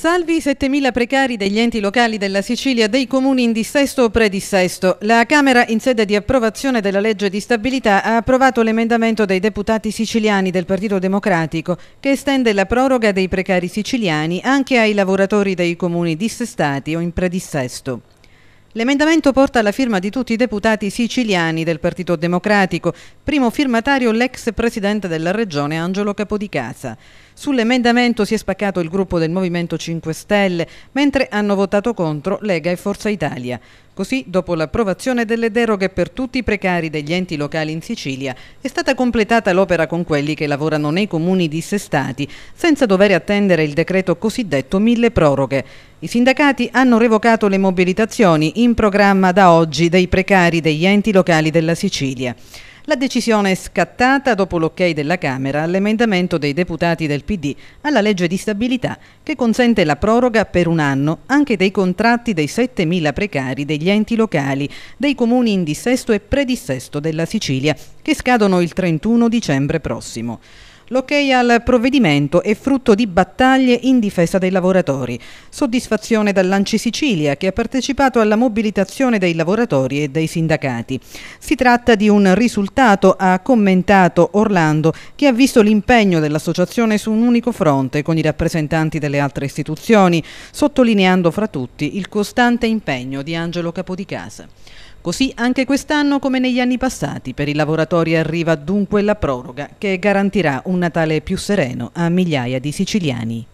Salvi 7.000 precari degli enti locali della Sicilia dei comuni in dissesto o predissesto. La Camera, in sede di approvazione della legge di stabilità, ha approvato l'emendamento dei deputati siciliani del Partito Democratico che estende la proroga dei precari siciliani anche ai lavoratori dei comuni dissestati o in predissesto. L'emendamento porta la firma di tutti i deputati siciliani del Partito Democratico, primo firmatario l'ex presidente della regione Angelo Capodicasa. Sull'emendamento si è spaccato il gruppo del Movimento 5 Stelle, mentre hanno votato contro Lega e Forza Italia. Così, dopo l'approvazione delle deroghe per tutti i precari degli enti locali in Sicilia, è stata completata l'opera con quelli che lavorano nei comuni dissestati, senza dover attendere il decreto cosiddetto mille proroghe. I sindacati hanno revocato le mobilitazioni in programma da oggi dei precari degli enti locali della Sicilia. La decisione è scattata dopo l'ok della Camera all'emendamento dei deputati del PD alla legge di stabilità che consente la proroga per un anno anche dei contratti dei 7.000 precari degli enti locali, dei comuni in dissesto e predissesto della Sicilia, che scadono il 31 dicembre prossimo. L'ok al provvedimento è frutto di battaglie in difesa dei lavoratori. Soddisfazione dall'Anci Sicilia che ha partecipato alla mobilitazione dei lavoratori e dei sindacati. Si tratta di un risultato, ha commentato Orlando, che ha visto l'impegno dell'associazione su un unico fronte con i rappresentanti delle altre istituzioni, sottolineando fra tutti il costante impegno di Angelo Capodicasa. Così anche quest'anno come negli anni passati per i lavoratori arriva dunque la proroga che garantirà un Natale più sereno a migliaia di siciliani.